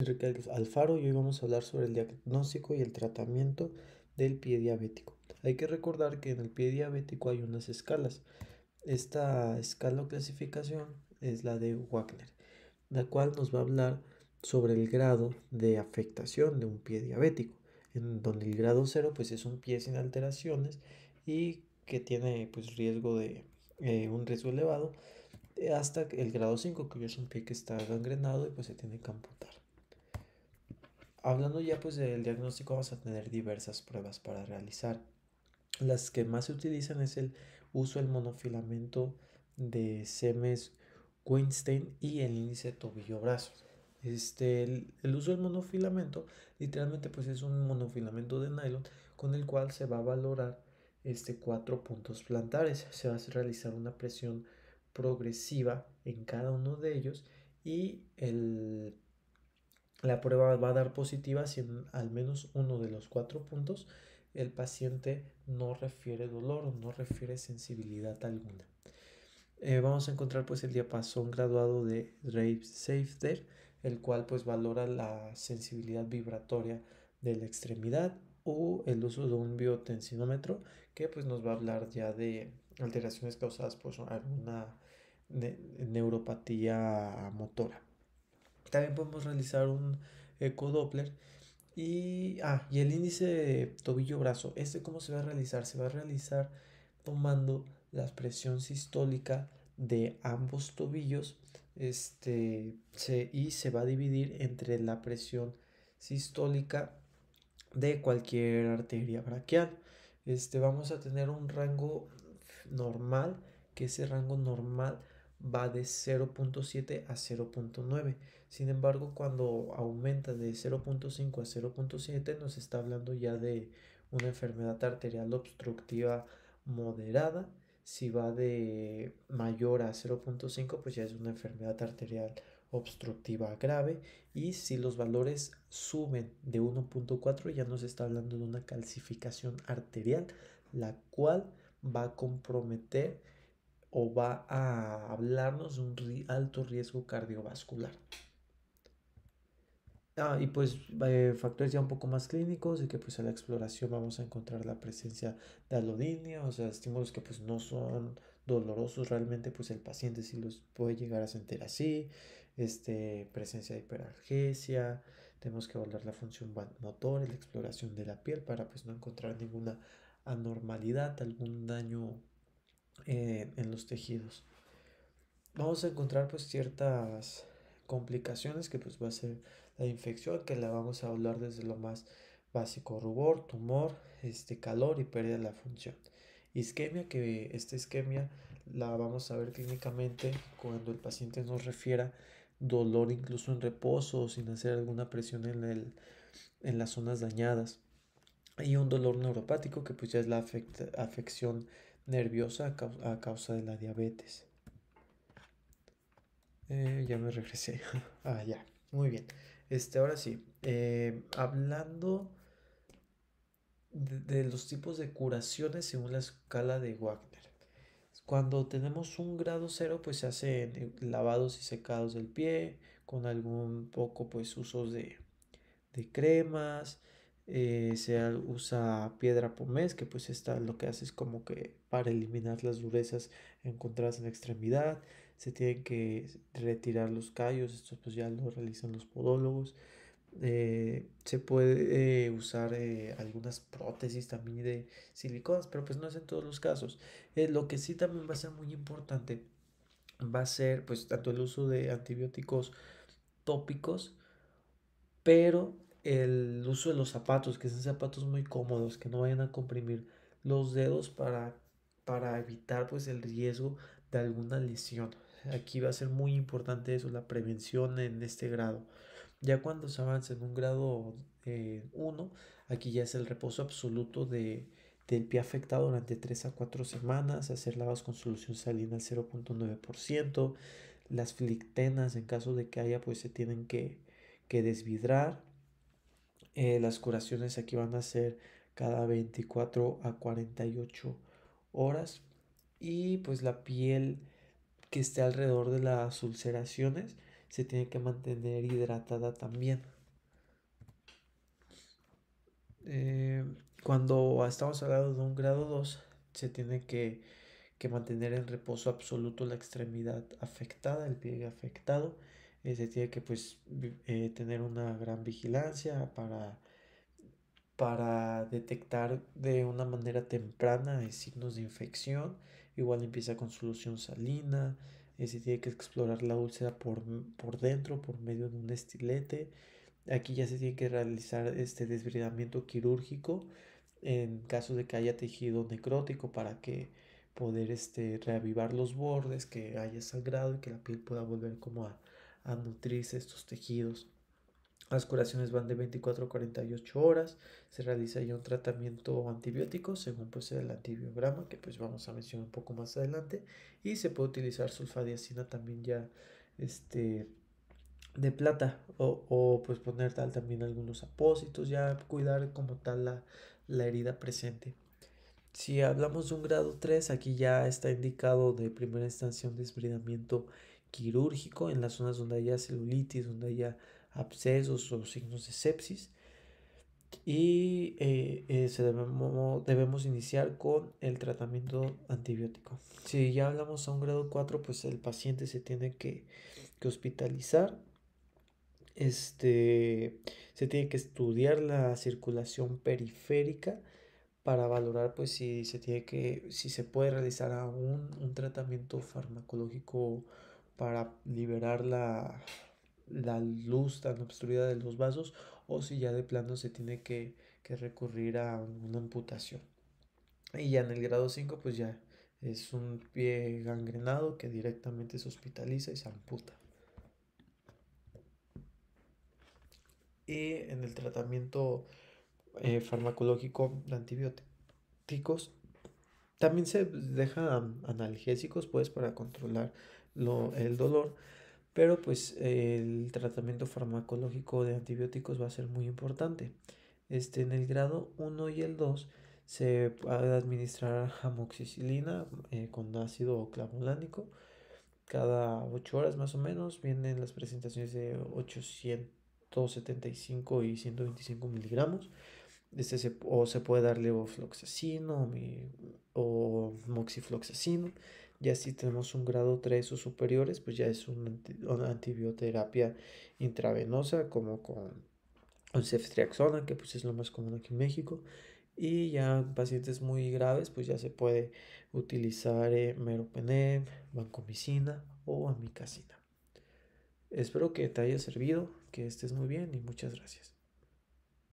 Enrique Alfaro y hoy vamos a hablar sobre el diagnóstico y el tratamiento del pie diabético. Hay que recordar que en el pie diabético hay unas escalas. Esta escala o clasificación es la de Wagner, la cual nos va a hablar sobre el grado de afectación de un pie diabético, en donde el grado 0 pues es un pie sin alteraciones y que tiene pues riesgo de eh, un riesgo elevado eh, hasta el grado 5 que es un pie que está gangrenado y pues se tiene que amputar. Hablando ya pues del diagnóstico vamos a tener diversas pruebas para realizar. Las que más se utilizan es el uso del monofilamento de semes quinstein y el índice tobillo-brazo. Este, el, uso del monofilamento literalmente pues es un monofilamento de nylon con el cual se va a valorar este cuatro puntos plantares. Se va a realizar una presión progresiva en cada uno de ellos y el la prueba va a dar positiva si en al menos uno de los cuatro puntos el paciente no refiere dolor o no refiere sensibilidad alguna. Eh, vamos a encontrar pues el diapasón graduado de Rave Safety, el cual pues valora la sensibilidad vibratoria de la extremidad o el uso de un biotensinómetro que pues nos va a hablar ya de alteraciones causadas por alguna neuropatía motora. También podemos realizar un ecodoppler. Eh, y, ah, y el índice tobillo-brazo. ¿Este cómo se va a realizar? Se va a realizar tomando la presión sistólica de ambos tobillos este, y se va a dividir entre la presión sistólica de cualquier arteria braquial. Este, vamos a tener un rango normal, que ese rango normal va de 0.7 a 0.9. Sin embargo, cuando aumenta de 0.5 a 0.7 nos está hablando ya de una enfermedad arterial obstructiva moderada. Si va de mayor a 0.5, pues ya es una enfermedad arterial obstructiva grave. Y si los valores suben de 1.4, ya nos está hablando de una calcificación arterial, la cual va a comprometer o va a hablarnos de un alto riesgo cardiovascular. Ah, y pues eh, factores ya un poco más clínicos y que pues a la exploración vamos a encontrar la presencia de alodinia, o sea, estímulos que pues no son dolorosos realmente, pues el paciente sí los puede llegar a sentir así, este, presencia de hiperalgesia, tenemos que evaluar la función motor, la exploración de la piel para pues no encontrar ninguna anormalidad, algún daño eh, en los tejidos. Vamos a encontrar pues ciertas complicaciones que pues va a ser la infección que la vamos a hablar desde lo más básico rubor tumor este calor y pérdida de la función isquemia que esta isquemia la vamos a ver clínicamente cuando el paciente nos refiera dolor incluso en reposo o sin hacer alguna presión en, el, en las zonas dañadas y un dolor neuropático que pues ya es la afección nerviosa a causa de la diabetes. Eh, ya me regresé. ah, ya. Muy bien. Este, ahora sí. Eh, hablando de, los tipos de curaciones según la escala de Wagner. Cuando tenemos un grado cero, pues se hacen eh, lavados y secados del pie, con algún poco, pues usos de, de cremas, eh, se usa piedra mes que pues esta lo que hace es como que para eliminar las durezas encontradas en la extremidad. Se tienen que retirar los callos, esto pues ya lo realizan los podólogos. Eh, se puede eh, usar algunas prótesis también de siliconas, pero pues no es en todos los casos. lo que sí también va a ser muy importante va a ser pues tanto el uso de antibióticos tópicos, pero el uso de los zapatos, que sean zapatos muy cómodos, que no vayan a comprimir los dedos para, para evitar pues el riesgo de alguna lesión. Aquí va a ser muy importante eso, la prevención en este grado. Ya cuando se avanza en un grado 1, eh, aquí ya es el reposo absoluto de, del pie afectado durante 3 a 4 semanas, hacer lavas con solución salina al 0.9%, las flictenas en caso de que haya pues se tienen que, que desvidrar eh, las curaciones aquí van a ser cada 24 a 48 horas. Y pues la piel que esté alrededor de las ulceraciones se tiene que mantener hidratada también. Eh, cuando estamos hablando de un grado 2, se tiene que, que mantener en reposo absoluto la extremidad afectada, el pie afectado eh, se tiene que pues eh, tener una gran vigilancia para, para detectar de una manera temprana signos de infección, igual empieza con solución salina, eh, se tiene que explorar la úlcera por, por dentro, por medio de un estilete, aquí ya se tiene que realizar este desbridamiento quirúrgico en caso de que haya tejido necrótico para que poder este, reavivar los bordes, que haya sangrado y que la piel pueda volver como a, a nutrirse estos tejidos. Las curaciones van de 24 a 48 horas. Se realiza ya un tratamiento antibiótico según pues el antibiograma que pues vamos a mencionar un poco más adelante. Y se puede utilizar sulfadiacina también ya este, de plata o, o pues poner tal también algunos apósitos, ya cuidar como tal la, herida presente. Si hablamos de un grado 3, aquí ya está indicado de primera instancia un desbridamiento quirúrgico en las zonas donde haya celulitis, donde haya abscesos o signos de sepsis. Y eh, eh, se debemos, debemos, iniciar con el tratamiento antibiótico. Si ya hablamos a un grado 4, pues el paciente se tiene que, hospitalizar. Este, se tiene que estudiar la circulación periférica para valorar pues si se tiene que si se puede realizar aún un tratamiento farmacológico para liberar la, luz tan obstruida de los vasos o si ya de plano se tiene que, recurrir a una amputación. Y ya en el grado 5 pues ya es un pie gangrenado que directamente se hospitaliza y se amputa. Y en el tratamiento eh, farmacológico de antibióticos también se deja analgésicos pues para controlar lo, el dolor, pero pues el tratamiento farmacológico de antibióticos va a ser muy importante. Este, en el grado 1 y el 2 se puede administrar amoxicilina eh, con ácido clavulánico cada 8 horas más o menos. Vienen las presentaciones de 875 y 125 miligramos. Este se, o se puede darle o, o moxifloxacino. Ya si tenemos un grado 3 o superiores, pues ya es una, antibioterapia intravenosa como con, con ceftriaxona, que pues es lo más común aquí en México. Y ya en pacientes muy graves, pues ya se puede utilizar eh, meropenem, vancomicina o amicacina. Espero que te haya servido, que estés muy bien y muchas gracias.